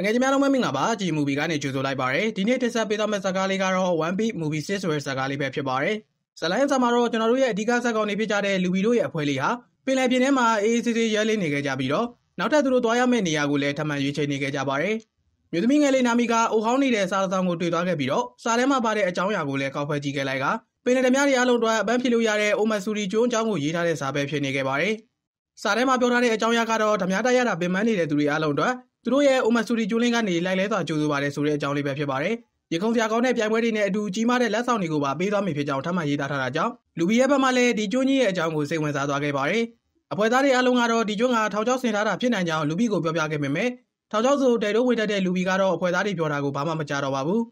တကယ်ကြီးများလုံးမမင်္ဂလာပါဒီ movie ကနေကြိုဆိုလိုက်ပါရယ်ဒီနေ့တင်ဆက်ပေးသွားမယ့်ဇာတ်ကားလေးကတော့ One Piece Movie 6ဆိုတဲ့ဇာတ်ကားလေးပဲဖြစ်ပါတယ်ဇလိုင်းဆာမှာတော့ကျွန်တော်တို့ရဲ့အဓိကဇာတ်ကောင်တွေဖြစ်ကြတဲ့လူဘီတို့ရဲ့အဖွဲ့လေးဟာပင်လယ်ပြင်ထဲမှာအေးအေးဆေးဆေးရဲလေးနေခဲ့ကြပြီးတော့နောက်ထပ်သူတို့သွားရမယ့်နေရာကိုလည်းထပ်မံရွေးချယ်နေခဲ့ကြပါရယ်မြို့သမီးငယ်လေးနာမီကအိုဟောင်းနေတဲ့စားသောင်ကိုတွေ့သွားခဲ့ပြီးတော့စားထဲမှာပါတဲ့အကြောင်းအရာကိုလည်းကောက်ဖွဲ့ကြည့်ခဲ့လိုက်ကပင်လယ်ဓမြတွေအလုံးတော့အပန်းဖြေလို့ရတဲ့အိုမဆူရီကျွန်းအကြောင်းကိုရေးထားတဲ့စာပဲဖြစ်နေခဲ့ပါရယ်စာထဲမှာပြောထားတဲ့အကြောင်းအရာကတော့ဓမြတရရတာပင်ပန်းနေတဲ့သူတွေအလုံးတော့သူတို့ရဲ့အိုမဆူရီဂျူလင်းကနေလိုက်လဲစွာကြိုဆိုပါတယ်ဆိုတဲ့အကြောင်းလေးပဲဖြစ်ပါတယ်ရခုံစရာကောင်းတဲ့ပြိုင်ပွဲတွေနဲ့အတူကြီးမားတဲ့လက်ဆောင်တွေကိုပါပေးသွားမိဖြစ်ကြောင်းထပ်မံရေးသားထားတာကြောင့်လူဘီရဲ့ဘက်မှလည်းဒီကျွန်းကြီးရဲ့အကြောင်းကိုစိတ်ဝင်စားသွားခဲ့ပါတယ်အဖွဲ့သားတွေအားလုံးကတော့ဒီကျွန်းကထောင်ချောက်ဆင်ထားတာဖြစ်နိုင်ကြောင်းလူဘီကိုပြောပြခဲ့ပေမဲ့ထောင်ချောက်ဆိုတဲတို့ဝင်တတ်တဲ့လူဘီကတော့အဖွဲ့သားတွေပြောတာကိုဘာမှမကြားတော့ပါဘူး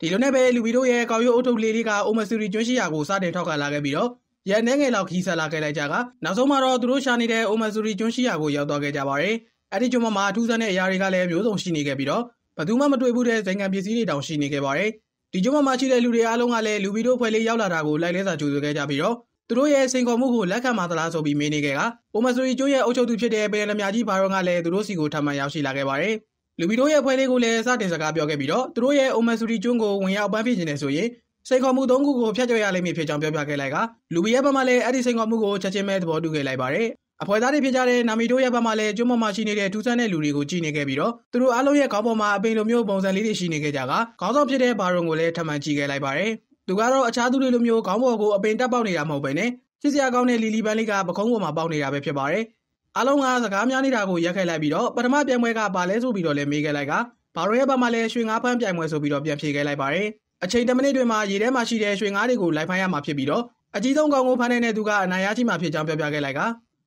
ဒီလိုနဲ့ပဲလူဘီတို့ရဲ့ကောက်ရိုးအုပ်ထုတ်လေးလေးကအိုမဆူရီကျွန်းရှိရာကိုစတင်ထောက်ကလာခဲ့ပြီးတော့ရန်နှဲငယ်လောက်ခီးဆက်လာခဲ့လိုက်ကြကနောက်ဆုံးမှာတော့သူတို့ရှာနေတဲ့အိုမဆူရီကျွန်းရှိရာကိုရောက်သွားခဲ့ကြပါတယ်အဲ့ဒီကျွန်းပေါ်မှာအထူးဆန်းတဲ့အရာတွေကလည်းမျိုးစုံရှိနေခဲ့ပြီးတော့ဘသူမှမတွေ့ဘူးတဲ့ဇိုင်ငံပစ္စည်းတွေတောင်ရှိနေခဲ့ပါတယ်။ဒီကျွန်းပေါ်မှာရှိတဲ့လူတွေအားလုံးကလည်းလူဗီဒိုဖွဲ့လေးရောက်လာတာကိုလိုက်လဲစာကြိုဆိုခဲ့ကြပြီးတော့သူတို့ရဲ့စိန်ခေါ်မှုကိုလက်ခံမှာသလားဆိုပြီးမေးနေခဲ့ကအိုမဆူရီကျွန်းရဲ့အုပ်ချုပ်သူဖြစ်တဲ့ပင်လယ်မြကြီးဘာရွန်ကလည်းသူတို့စီကိုထပ်မံရောက်ရှိလာခဲ့ပါတယ်။လူဗီဒိုရဲ့ဖွဲ့လေးကိုလည်းစတင်စကားပြောခဲ့ပြီးတော့သူတို့ရဲ့အိုမဆူရီကျွန်းကိုဝင်ရောက်ပန်းဖြစ်နေတယ်ဆိုရင်စိန်ခေါ်မှု၃ခုကိုဖျက်ချရလိမ့်မည်ဖြစ်ကြောင်းပြောပြခဲ့လိုက်ကလူဗီရဲ့ဘက်မှလည်းအဲ့ဒီစိန်ခေါ်မှုကိုချက်ချင်းပဲသဘောတူခဲ့လိုက်ပါတယ်။အဖွဲ့သားတွေဖြစ်ကြတဲ့နာမီတို့ရဲ့ဘက်မှာလည်းကျွန်းပေါ်မှာရှိနေတဲ့ထူးဆန်းတဲ့လူတွေကိုကြည့်နေခဲ့ပြီးတော့သူတို့အားလုံးရဲ့ခေါင်းပေါ်မှာအပင်လိုမျိုးပုံစံလေးတွေရှိနေခဲ့ကြတာခေါင်းဆောင်ဖြစ်တဲ့ဘာရွန်ကိုလည်းထပ်မံကြည့်ခဲ့လိုက်ပါတယ်။သူကတော့အခြားသူတွေလိုမျိုးခေါင်းပေါ်ကိုအပင်တက်ပေါက်နေတာမဟုတ်ပဲနဲ့ချစ်စရာကောင်းတဲ့လီလီပန်းလေးကပခုံးပေါ်မှာပေါက်နေတာပဲဖြစ်ပါတယ်။အားလုံးကစကားများနေတာကိုရက်ခဲ့လိုက်ပြီးတော့ပထမပြိုင်ပွဲကဘာလဲဆိုပြီးတော့လည်းမေးခဲ့လိုက်ကဘာရွန်ရဲ့ဘက်မှာလည်းရွှေငါးဖန်းပြိုင်ပွဲဆိုပြီးတော့ပြန်ဖြေခဲ့လိုက်ပါတယ်။အချိန်10မိနစ်တွင်မှာရေထဲမှာရှိတဲ့ရွှေငါးတွေကိုလိုက်ဖမ်းရမှာဖြစ်ပြီးတော့အကြီးဆုံးကောင်ကိုဖမ်းနိုင်တဲ့သူကအနိုင်ရရှိမှာဖြစ်ကြောင်းပြောပြခဲ့လိုက်က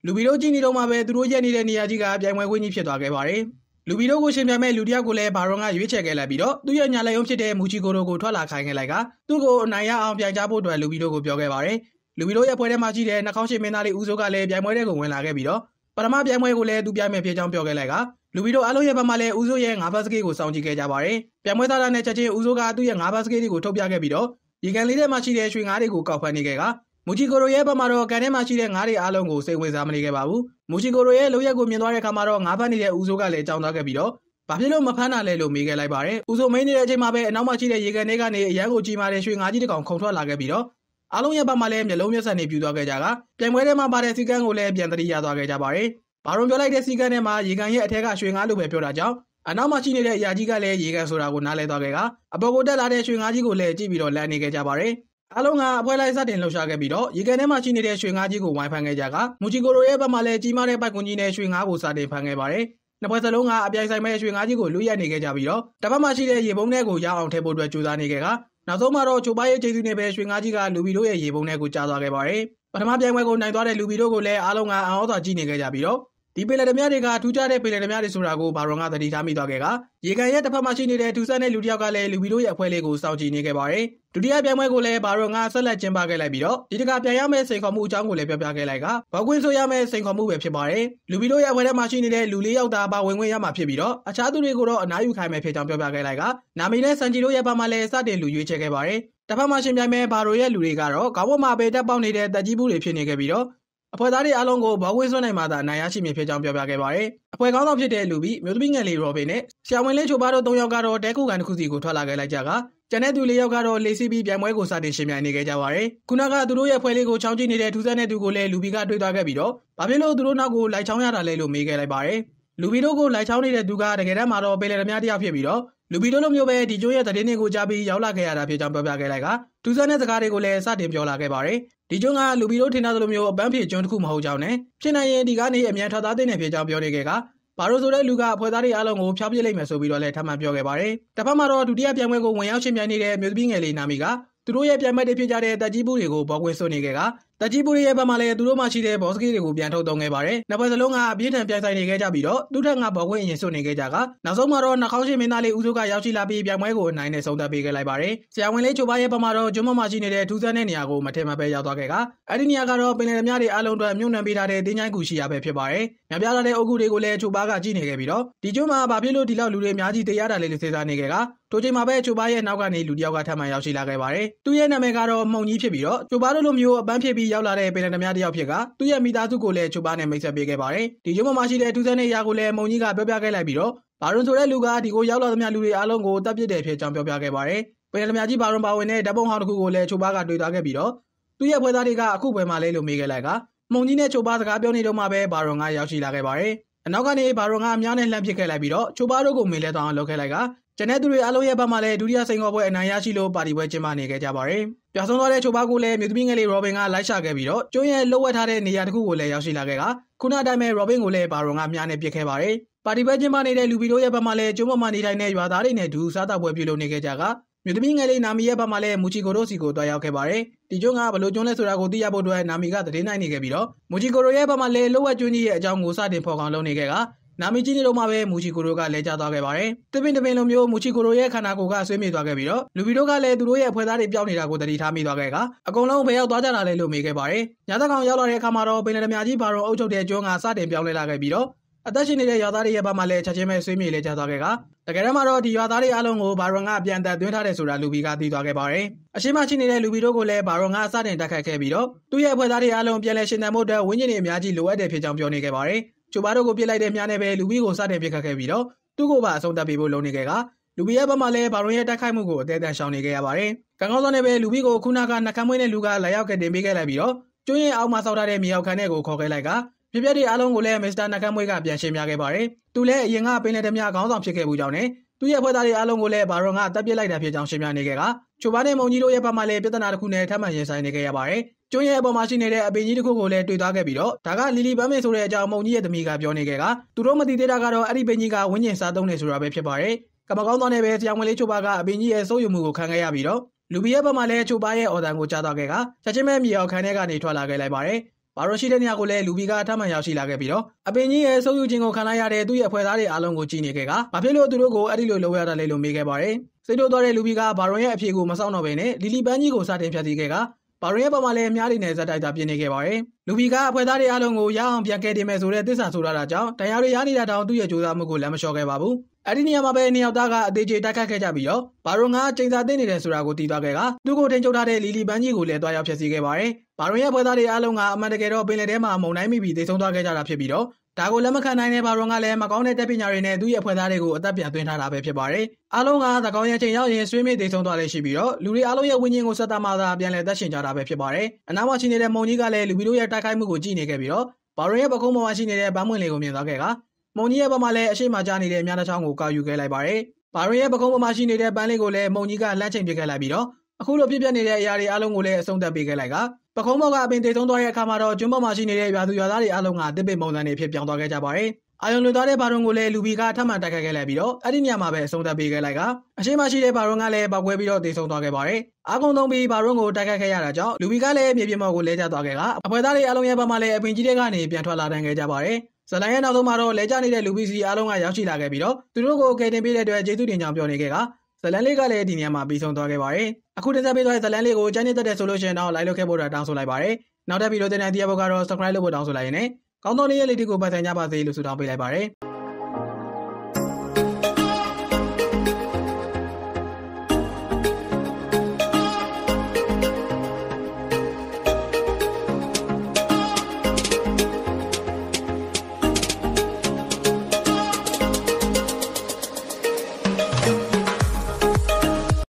လူဘီတို့ကြည့်နေတော့မှပဲသူတို့ရက်နေတဲ့နေရာကြီးကပြိုင်ပွဲခွင့်ကြီးဖြစ်သွားခဲ့ပါတယ်။လူဘီတို့ကိုရှင်ပြိုင်မဲ့လူတစ်ယောက်ကိုလည်းဘာရွန်ကရွေးချယ်ခဲ့လိုက်ပြီးတော့သူ့ရဲ့ညာလက်ရုံးဖြစ်တဲ့မူချီကိုရိုကိုထွက်လာခိုင်းခဲ့လိုက်ကသူ့ကိုအနိုင်ရအောင်ပြိုင်ကြဖို့အတွက်လူဘီတို့ကိုပြောခဲ့ပါတယ်။လူဘီတို့ရဲ့ပွဲထဲမှာရှိတဲ့နှာခေါင်းရှိမင်းသားလေးဦးစိုးကလည်းပြိုင်ပွဲထဲကိုဝင်လာခဲ့ပြီးတော့ပထမပြိုင်ပွဲကိုလည်းသူပြိုင်မဲ့ဖြစ်ကြောင်းပြောခဲ့လိုက်ကလူဘီတို့အားလုံးရဲ့ဘက်မှာလည်းဦးစိုးရဲ့ငါးဘတ်စကိတ်ကိုစောင့်ကြည့်ခဲ့ကြပါတယ်။ပြိုင်ပွဲသားတာနဲ့ချက်ချင်းဦးစိုးကသူ့ရဲ့ငါးဘတ်စကိတ်တွေကိုထုတ်ပြခဲ့ပြီးတော့ဒီကန်လေးထဲမှာရှိတဲ့ရွှေငါးတွေကိုကောက်ဖမ်းနေခဲ့ကမူချီကိုရိုရဲ့ဘက်မှာတော့ကန်ထဲမှာရှိတဲ့ငါးတွေအားလုံးကိုစိတ်ဝင်စားမနေခဲ့ပါဘူး။မူချီကိုရိုရဲ့လုံရက်ကိုမြင်သွားတဲ့အခါမှာတော့ငါးဖက်နေတဲ့ဦးစိုးကလည်းကြောင်သွားခဲ့ပြီးတော့ဘာဖြစ်လို့မဖမ်းတာလဲလို့မေးခဲ့လိုက်ပါတယ်။ဦးစိုးမင်းနေတဲ့အချိန်မှာပဲအနောက်မှာရှိတဲ့ရေကန်တွေကနေအရန်ကိုကြီးမာတဲ့ရွှေငါးကြီးတစ်ကောင်ခုန်ထွက်လာခဲ့ပြီးတော့အားလုံးရဲ့ဘက်မှာလည်းမျိုးလုံးမျက်စံတွေပြူသွားခဲ့ကြတာ။ပြန်ပွဲထဲမှာပါတဲ့စီကန်းကိုလည်းပြန်တတိရသွားခဲ့ကြပါတယ်။ဘာရုံပြောလိုက်တဲ့စီကန်းထဲမှာရေကန်ရဲ့အထက်ကရွှေငါးလို့ပဲပြောတာကြောင့်အနောက်မှာရှိနေတဲ့အရာကြီးကလည်းရေကန်ဆိုတာကိုနားလဲသွားခဲ့ကအပေါ်ကိုတက်လာတဲ့ရွှေငါးကြီးကိုလည်းကြည့်ပြီးတော့လမ်းနေခဲ့ကြပါတယ်။အားလုံးကအဖွဲ့လိုက်စတင်လှုပ်ရှားခဲ့ပြီးတော့ရေကန်ထဲမှာရှိနေတဲ့ရွှေငါးကြီးကိုဝိုင်းဖမ်းခဲ့ကြကမူချီကိုရိုရဲ့ဘက်မှာလည်းကြီးမားတဲ့ပိုက်ကွန်ကြီးနဲ့ရွှေငါးကိုစတင်ဖမ်းခဲ့ပါတယ်။နှစ်ဘက်စလုံးကအပြိုင်ဆိုင်မဲ့ရွှေငါးကြီးကိုလူရက်နေခဲ့ကြပြီးတော့တစ်ဘက်မှာရှိတဲ့ရေပုံးထဲကိုရအောင်ထည့်ဖို့အတွက်ကြိုးစားနေခဲ့ကနောက်ဆုံးမှာတော့ချိုပါရဲ့ကျေးဇူးနဲ့ပဲရွှေငါးကြီးကလူဘီတို့ရဲ့ရေပုံးထဲကိုကြားသွားခဲ့ပါတယ်။ပထမပြိုင်ပွဲကိုနိုင်သွားတဲ့လူဘီတို့ကိုလည်းအားလုံးကအံ့ဩစွာကြည့်နေခဲ့ကြပြီးတော့ဒီပင်လယ်ဓမြတွေကထူးခြားတဲ့ပင်လယ်ဓမြတွေဆိုတာကိုဘာရွန်ကသတိထားမိသွားခဲ့ကရေကန်ရဲ့တစ်ဖက်မှာရှိနေတဲ့ဒူဆန်တဲ့လူတစ်ယောက်ကလည်းလူဗီတို့ရဲ့အဖွဲ့လေးကိုစောင့်ကြည့်နေခဲ့ပါတယ်။ဒုတိယပြိုင်ပွဲကိုလည်းဘာရွန်ကဆက်လက်ကျင်းပခဲ့လိုက်ပြီးတော့ဒီတစ်ခါပြန်ရမယ့်စိန်ခေါ်မှုအကြောင်းကိုလည်းပြောပြခဲ့လိုက်ကဘောက်ကွင်းဆိုရမယ့်စိန်ခေါ်မှုပဲဖြစ်ပါတယ်။လူဗီတို့ရဲ့အဖွဲ့ထဲမှာရှိနေတဲ့လူလေးယောက်သားပါဝင်ခွင့်ရမှာဖြစ်ပြီးတော့အခြားသူတွေကိုတော့အနားယူခိုင်းမယ်ဖြစ်ကြောင်းပြောပြခဲ့လိုက်ကနာမီနဲ့စန်ဂျီတို့ရဲ့ဘက်မှာလည်းစတင်လူရွေးချယ်ခဲ့ပါတယ်။တစ်ဖက်မှာရှင်ပြိုင်မဲ့ဘာရိုရဲ့လူတွေကတော့ကောင်းပေါ်မှာပဲတက်ပေါက်နေတဲ့တက်ကြီးဘူးတွေဖြစ်နေခဲ့ပြီးတော့အဖွဲ့သားတွေအားလုံးကိုဘောက်ဝေးဆွနိုင်မှသာအနိုင်ရရှိမည်ဖြစ်ကြောင်းပြောပြခဲ့ပါတယ်။အဖွဲ့ခေါင်းဆောင်ဖြစ်တဲ့လူပြီးမျိုးသမီးငယ်လေးရော်ဘင်နဲ့ဆရာဝန်လေးချိုပါတို့၃ယောက်ကတော့တဲကူကန်တစ်ခုစီကိုထွက်လာခဲ့လိုက်ကြကကျန်တဲ့သူ၄ယောက်ကတော့လေစီပြီးပြိုင်ပွဲကိုစတင်ရှင်ပြိုင်နေခဲ့ကြပါတယ်။ခုနကသူတို့ရဲ့ဖွဲ့လေးကိုချောင်းကြည့်နေတဲ့ထူးဆန်းတဲ့သူကိုလည်းလူပြီးကတွေ့သွားခဲ့ပြီးတော့ဘာဖြစ်လို့သူတို့နောက်ကိုလိုက်ချောင်းရတာလဲလို့မေးခဲ့လိုက်ပါတယ်။လူပြီးတို့ကိုလိုက်ချောင်းနေတဲ့သူကတကယ်တမ်းမှာတော့ပေလေသမားတယောက်ဖြစ်ပြီးတော့လူပြီးတို့လိုမျိုးပဲဒီကျိုးရဲ့သတင်းတွေကိုကြားပြီးရောက်လာခဲ့ရတာဖြစ်ကြောင်းပြောပြခဲ့လိုက်ကသူစန်းတဲ့စကားတွေကိုလည်းစတင်ပြောလာခဲ့ပါတယ်ဒီကျွန်းကလူပြီးတို့ထင်တာလိုမျိုးအပန်းဖြေကျွန်းတစ်ခုမဟုတ်ကြောင်းနဲ့ဖြစ်နိုင်ရင်ဒီကနေအမြန်ထွက်သားတဲ့နယ်ဖြစ်ကြောင်းပြောနေခဲ့ကဘာလို့ဆိုတဲ့လူကအဖွဲ့သားတွေအားလုံးကိုဖျောက်ပစ်လိုက်မယ်ဆိုပြီးတော့လည်းထပ်မံပြောခဲ့ပါတယ်။တစ်ဖက်မှာတော့ဒုတိယပြိုင်ပွဲကိုဝင်ရောက်ရှင်ပြိုင်နေတဲ့အမျိုးသမီးငယ်လေးနာမီကသူတို့ရဲ့ပြိုင်ပွဲတွေဖြစ်ကြတဲ့တက်ကြီးပူတွေကိုပေါ်ကွင်းဆွနေခဲ့ကတက်ကြီးပူရီရဲ့ဘက်မှာလည်းသူတို့မှရှိတဲ့ဘော့စကီတွေကိုပြန်ထုတ်သုံးခဲ့ပါတယ်။နှစ်ဘက်စလုံးကအပြင်းထန်ပြိုင်ဆိုင်နေခဲ့ကြပြီးတော့သူထက်ငါဘော့ခွင့်အရင်စွန့်နေခဲ့ကြကနောက်ဆုံးမှာတော့နှာခေါင်းရှင်မင်းသားလေးဦးစုကရောက်ရှိလာပြီးပြိုင်ပွဲကိုအနိုင်နဲ့ဆုံးသတ်ပေးခဲ့လိုက်ပါတယ်။ဆရာဝန်လေးချိုပါရဲ့ဘက်မှာတော့ကျွန်းမမှာရှိနေတဲ့ထူးဆန်းတဲ့နေရာကိုမထင်မှတ်ပဲရောက်သွားခဲ့ကအဲ့ဒီနေရာကတော့ပင်လယ်ဓမြတွေအလုံးအတွက်မြုံနှံပေးထားတဲ့တင်းချိုင်းကူရှိရပဲဖြစ်ပါတယ်။ညပြလာတဲ့အုပ်ကူတွေကိုလည်းချိုပါကကြည့်နေခဲ့ပြီးတော့ဒီကျွန်းမှာဘာဖြစ်လို့ဒီလောက်လူတွေအများကြီးတရားတာလေးလို့စဉ်းစားနေခဲ့ကထိုချိန်မှာပဲချိုပါရဲ့နောက်ကနေလူတစ်ယောက်ကထပ်မံရောက်ရှိလာခဲ့ပါတယ်။သူ့ရဲ့နာမည်ကတော့မှုံကြီးဖြစ်ပြီးတော့ချိုပါတို့လိုမျိုးအပန်းဖြစ်ပြီးရောက်လာတဲ့ပင်လယ်သမားတစ်ယောက်ဖြစ်ကသူ့ရဲ့မိသားစုကိုလည်းချိုပါနဲ့မိတ်ဆက်ပေးခဲ့ပါတယ်။ဒီရုံးမှာရှိတဲ့သူစန်းနဲ့ယာကိုလည်းမှုံကြီးကပြောပြခဲ့လိုက်ပြီးတော့ဘာရွန်ဆိုတဲ့လူကဒီကိုရောက်လာသမျှလူတွေအားလုံးကိုတပ်ပစ်တယ်ဖြစ်ကြောင်းပြောပြခဲ့ပါတယ်။ပင်လယ်သမားကြီးဘာရွန်ပါဝင်တဲ့ဓာတ်ပုံဟောင်းတစ်ခုကိုလည်းချိုပါကတွေ့သွားခဲ့ပြီးတော့သူ့ရဲ့ဖွဲ့သားတွေကအခုပွဲမှာလဲလို့မေးခဲ့လိုက်ကမှုံကြီးနဲ့ချိုပါစကားပြောနေတော့မှပဲဘာရွန်ကရောက်ရှိလာခဲ့ပါတယ်။အနောက်ကနေဘာရွန်ကအများနဲ့လှမ်းပစ်ခဲ့လိုက်ပြီးတော့ချိုပါတို့ကိုမေးလဲတောင်းအောင်လုပ်ခဲ့လိုက်ကကျန်တဲ့သူတွေအားလုံးရဲ့ဘက်မှာလည်းဒုတိယစိန်ခေါ်ပွဲအနိုင်ရရှိလို့ပါတီပွဲကျင်းပနေခဲ့ကြပါတယ်။ပြောင်းဆုံးသွားတဲ့ချိုပါကိုလည်းမြို့သမီးငယ်လေးရောဘင်ကလိုက်ရှာခဲ့ပြီးတော့ကျိုးရဲ့လှုပ်ဝက်ထားတဲ့နေရာတစ်ခုကိုလည်းရောက်ရှိလာခဲ့ကခုနတိုင်းပဲရောဘင်ကိုလည်းဘာရွန်ကများနဲ့ပစ်ခဲ့ပါတယ်။ပါတီပွဲကျင်းပနေတဲ့လူပီတို့ရဲ့ဘက်မှာလည်းကျိုးမမနေတိုင်းနဲ့ရွာသားတွေနဲ့ဒူစားတောက်ပွဲပြုလုပ်နေခဲ့ကြကမြို့သမီးငယ်လေးနာမီရဲ့ဘက်မှာလည်းမူချီကိုတို့စီကိုတွားရောက်ခဲ့ပါတယ်။ဒီကျွန်းကဘလို့ကျွန်းလဲဆိုတာကိုသိရဖို့အတွက်နာမီကသတင်းနိုင်နေခဲ့ပြီးတော့မူချီကိုတို့ရဲ့ဘက်မှာလည်းလှုပ်ဝက်ကျွန်းကြီးရဲ့အကြောင်းကိုစတင်ဖော်ကောင်လုပ်နေခဲ့ကနာမည်ကြီးနေတော့မှပဲမူချီကိုရိုကလဲကျသွားခဲ့ပါတယ်။သစ်ပင်တပင်လိုမျိုးမူချီကိုရိုရဲ့ခန္ဓာကိုယ်ကဆွေးမြေသွားခဲ့ပြီးတော့လူဘီတို့ကလည်းသူတို့ရဲ့ဖွဲ့သားတွေပျောက်နေတာကိုသတိထားမိသွားခဲ့ကအကုန်လုံးဘယ်ရောက်သွားကြတာလဲလို့မေးခဲ့ပါတယ်။ညသက်ကောင်ရောက်လာတဲ့အခါမှာတော့ပင်လယ်ဓမြကြီးဘာရောအုပ်ချုပ်တဲ့ကျွန်းကစတင်ပြောင်းလဲလာခဲ့ပြီးတော့အသက်ရှင်နေတဲ့ရွာသားတွေရဲ့ဘက်မှာလည်းချက်ချင်းပဲဆွေးမြေလဲကျသွားခဲ့ကတကယ်တမ်းမှာတော့ဒီရွာသားတွေအားလုံးကိုဘာရွန်ကပြန်တက်သွင်းထားတယ်ဆိုတာလူဘီကသိသွားခဲ့ပါတယ်။အရှိမရှိနေတဲ့လူဘီတို့ကိုလည်းဘာရွန်ကစတင်တိုက်ခတ်ခဲ့ပြီးတော့သူ့ရဲ့ဖွဲ့သားတွေအားလုံးပြန်လဲရှင်သန်မှုအတွက်ဝင်းကျင်တွေအများကြီးလိုအပ်တယ်ဖြစ်ကြောင်းပြောနေခဲ့ပါတယ်။ဂျိုဘာတို့ကိုပြစ်လိုက်တဲ့များနဲ့ပဲလူဝီကိုစတင်ပြစ်ခတ်ခဲ့ပြီးတော့သူ့ကိုပါအဆုံးသတ်ပေးဖို့လုံနေခဲ့ကလူဝီရဲ့ဘက်မှာလည်းဘာရွန်ရဲ့တိုက်ခိုက်မှုကိုအသေးအံရှောင်နေခဲ့ရပါတယ်။ကံကောင်းစွာနဲ့ပဲလူဝီကိုခုနကနှကမ်းမွေးတဲ့လူကလာရောက်ကတင်ပေးခဲ့လိုက်ပြီးတော့ကျွင်းရဲ့အောက်မှာစောက်ထားတဲ့မြေရောက်ခန်းထဲကိုခေါ်ခဲ့လိုက်ကပြပြတဲ့အားလုံးကိုလည်းမစ္စတာနှကမ်းမွေးကပြန်ရှင်းပြခဲ့ပါတယ်။သူလည်းအရင်ကပင်လယ်ဓမြခေါင်းဆောင်ဖြစ်ခဲ့မှုကြောင့်နဲ့သူ့ရဲ့ဖွဲ့သားတွေအားလုံးကိုလည်းဘာရွန်ကတပ်ပစ်လိုက်တာဖြစ်ကြောင်းရှင်းပြနေခဲ့ကချိုဘာနဲ့မုံကြီးတို့ရဲ့ဘက်မှလည်းပြဿနာတစ်ခုနဲ့ထပ်မံရင်ဆိုင်နေခဲ့ရပါတယ်။ကျွန်းရဲ့အပေါ်မှာရှိနေတဲ့အပင်ကြီးတစ်ခုကိုလည်းတွေ့သွားခဲ့ပြီးတော့ဒါကလီလီပန်းမေဆိုတဲ့အကြောင်းမုံကြီးရဲ့သမီးကပြောနေခဲ့ကသူတို့မသိသေးတာကတော့အဲ့ဒီပင်ကြီးကဝင်းကျင်စားသုံးနေဆိုတာပဲဖြစ်ပါတယ်။ကမကောင်းသွားတဲ့ပဲဆရာဝန်လေးချိုဘာကအပင်ကြီးရဲ့စိုးရိမ်မှုကိုခံခဲ့ရပြီးတော့လူပီရဲ့ဘက်မှလည်းချိုဘာရဲ့အော်တန်ကိုကြားသွားခဲ့ကချက်ချင်းပဲမြေအောင်ခံထဲကနေထွက်လာခဲ့လိုက်ပါတယ်။ဘာလို့ရှိတဲ့နေရာကိုလည်းလူပီကထမှန်ရောက်ရှိလာခဲ့ပြီးတော့အပင်ကြီးရဲ့ဆုံးယူခြင်းကိုခံလိုက်ရတဲ့သူ့ရဲ့အဖွဲ့သားတွေအားလုံးကိုကြည့်နေခဲ့ကဘာဖြစ်လို့သူတို့ကိုအဲ့ဒီလိုလုပ်ရတာလဲလို့မေးခဲ့ပါတယ်စိတ်တို့သွားတဲ့လူဘီကဘာရွန်ရဲ့အဖြေကိုမစောင့်တော့ဘဲနဲ့လီလီပန်းကြီးကိုစတင်ဖြတ်စီခဲ့ကဘာရွန်ရဲ့ပုံမှာလည်းအများကြီးနဲ့ဇက်တိုက်တာပြင်းနေခဲ့ပါတယ်။လူဘီကအဖွဲ့သားတွေအားလုံးကိုရအောင်ပြန်ကယ်တင်မယ်ဆိုတဲ့သစ္စာဆိုထားတာကြောင့်တရားတွေရနေတာတောင်သူ့ရဲ့ကြိုးစားမှုကိုလမ်းမလျှော့ခဲ့ပါဘူး။အဲ့ဒီနေရာမှာပဲနှစ်ယောက်သားကအသေးချေတိုက်ခတ်ခဲ့ကြပြီးတော့ဘာရွန်ကချိန်စာသိနေတယ်ဆိုတာကိုသိသွားခဲ့ကသူ့ကိုထိန်ချုပ်ထားတဲ့လီလီပန်းကြီးကိုလည်းတွားရောက်ဖျက်ဆီးခဲ့ပါတယ်။ဘာရွန်ရဲ့ဖွဲ့သားတွေအားလုံးကအမှန်တကယ်တော့ပင်လယ်ထဲမှာမုန်တိုင်းမိပြီးသေဆုံးသွားခဲ့ကြတာဖြစ်ပြီးတော့ဒါကိုလက်မခံနိုင်တဲ့ဘာရွန်ကလည်းမကောင်းတဲ့တက်ပညာတွေနဲ့သူ့ရဲ့ဖွဲ့သားတွေကိုအသက်ပြန်သွင်းထားတာပဲဖြစ်ပါတယ်။အားလုံးကသကောင်ရချိန်ရောက်ရင်ဆွေးမြေ့သေဆုံးသွားလေရှိပြီးတော့လူတွေအားလုံးရဲ့ဝိညာဉ်ကိုဆက်သားမှသာပြန်လည်သက်ရှင်ကြတာပဲဖြစ်ပါတယ်။အနားမှာရှိနေတဲ့မုန်ကြီးကလည်းလူပြီးတို့ရဲ့တိုက်ခိုက်မှုကိုကြည့်နေခဲ့ပြီးတော့ဘာရွန်ရဲ့ပကုံးပေါ်မှာရှိနေတဲ့ဗမ်းမွင့်လေးကိုမြင်သွားခဲ့ကမုံကြီးရဲ့ဘက်မှာလည်းအရှိမကြနေတဲ့များတစ်ချောင်းကိုကာယူခဲ့လိုက်ပါတယ်။ဘာရင်ရဲ့ပကုံးပေါ်မှာရှိနေတဲ့ပန်းလေးကိုလည်းမုံကြီးကလမ်းချိန်ပစ်ခဲ့လိုက်ပြီးတော့အခုလိုပြစ်ပြနေတဲ့အရာတွေအားလုံးကိုလည်းအဆုံးသတ်ပေးခဲ့လိုက်ကပကုံးပေါ်ကအပင်တည်ဆုံးသွားတဲ့အခါမှာတော့ကျွန်းပေါ်မှာရှိနေတဲ့ရွာသူရွာသားတွေအားလုံးကတစ်ပစ်မုံစံတွေဖြစ်ပြောင်းသွားခဲ့ကြပါတယ်။အာယုံလွန်သွားတဲ့ဘာရွန်ကိုလည်းလူဘီကထပ်မံတိုက်ခိုက်ခဲ့လိုက်ပြီးတော့အဲ့ဒီညမှာပဲအဆုံးသတ်ပေးခဲ့လိုက်ကအရှိမရှိတဲ့ဘာရွန်ကလည်းပောက်ကွဲပြီးတော့တည်ဆုံးသွားခဲ့ပါတယ်။အာကုံသုံးပြီးဘာရွန်ကိုတိုက်ခိုက်ခဲ့ရတာကြောင့်လူဘီကလည်းမြေပြင်ပေါ်ကိုလဲကျသွားခဲ့ကအဖွဲသားတွေအားလုံးရဲ့ဘက်မှလည်းအပင်ကြီးတွေကနေပြန်ထွက်လာတန်းခဲ့ကြပါတယ်။ဇလန်ရဲ့နောက်ဆုံးမှာတော့လဲကျနေတဲ့လူပီစီအားလုံးကရောက်ရှိလာခဲ့ပြီးတော့သူတို့ကိုအကယ်တင်ပေးတဲ့အတွက်ကျေးဇူးတင်ကြောင်းပြောနေခဲ့ကဇလန်လေးကလည်းဒီနေရာမှာပြီးဆုံးသွားခဲ့ပါတယ်။အခုတင်ဆက်ပေးသွားတဲ့ဇလန်လေးကိုကြိုင်းနေတတ်တဲ့ဆိုလို့ရှိရင်တော့ like လုပ်ခဲ့ဖို့တောင်းဆိုလိုက်ပါတယ်။နောက်ထပ်ဗီဒီယိုတင်တဲ့တရားဘောက်ကတော့ subscribe လုပ်ဖို့တောင်းဆိုလိုက်ရင်လည်းကောင်းသောနေ့ရက်လေးတွေကိုပတ်ဆိုင်ကြပါစေလို့ဆုတောင်းပေးလိုက်ပါတယ်။